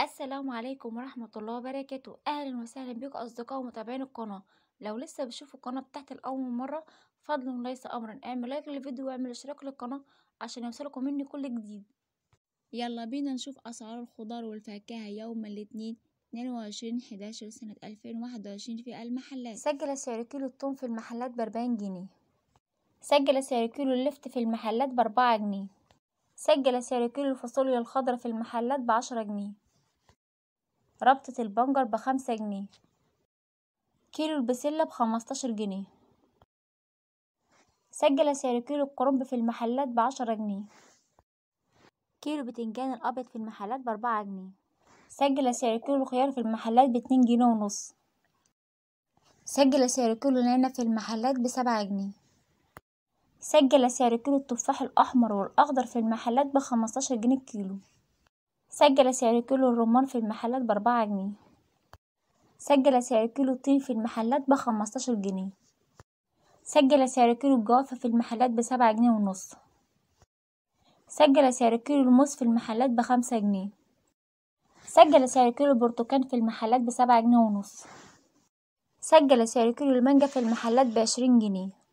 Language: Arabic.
السلام عليكم ورحمة الله وبركاته أهلا وسهلا بك أصدقاء ومتابعين القناة لو لسه بتشوفوا القناة بتاعتي لأول مرة فضل ليس أمرا اعمل لايك للفيديو واعمل اشتراك للقناة عشان يوصلكم مني كل جديد يلا بينا نشوف أسعار الخضار والفاكهة يوم الاثنين 22 11 سنة 2021 في المحلات سجل سعر كيلو الثوم في المحلات بأربعين جنيه سجل سعر كيلو اللفت في المحلات بأربعة جنيه سجل سعر كيلو الفاصوليا الخضراء في المحلات بعشرة جنيه ربطة البنجر بخمسة جنيه كيلو البسلة بخمستاشر جنيه سجل سعر كيلو الكرنب في المحلات بعشرة جنيه كيلو بتنجان الأبيض في المحلات بأربعة جنيه سجل سعر كيلو الخيار في المحلات باتنين جنيه ونص سجل سعر كيلو العنب في المحلات بسبعة جنيه سجل سعر كيلو التفاح الأحمر والأخضر في المحلات بخمستاشر جنيه الكيلو سجل سعر كيلو الرمان في المحلات بأربعة جنيه سجل سعر كيلو الطين في المحلات بخمستاشر جنيه سجل سعر كيلو الجوافة في المحلات بسبعة جنيه ونص سجل سعر كيلو الموز في المحلات بخمسة جنيه سجل سعر كيلو البرتقال في المحلات بسبعة جنيه ونص سجل سعر كيلو المانجا في المحلات بعشرين جنيه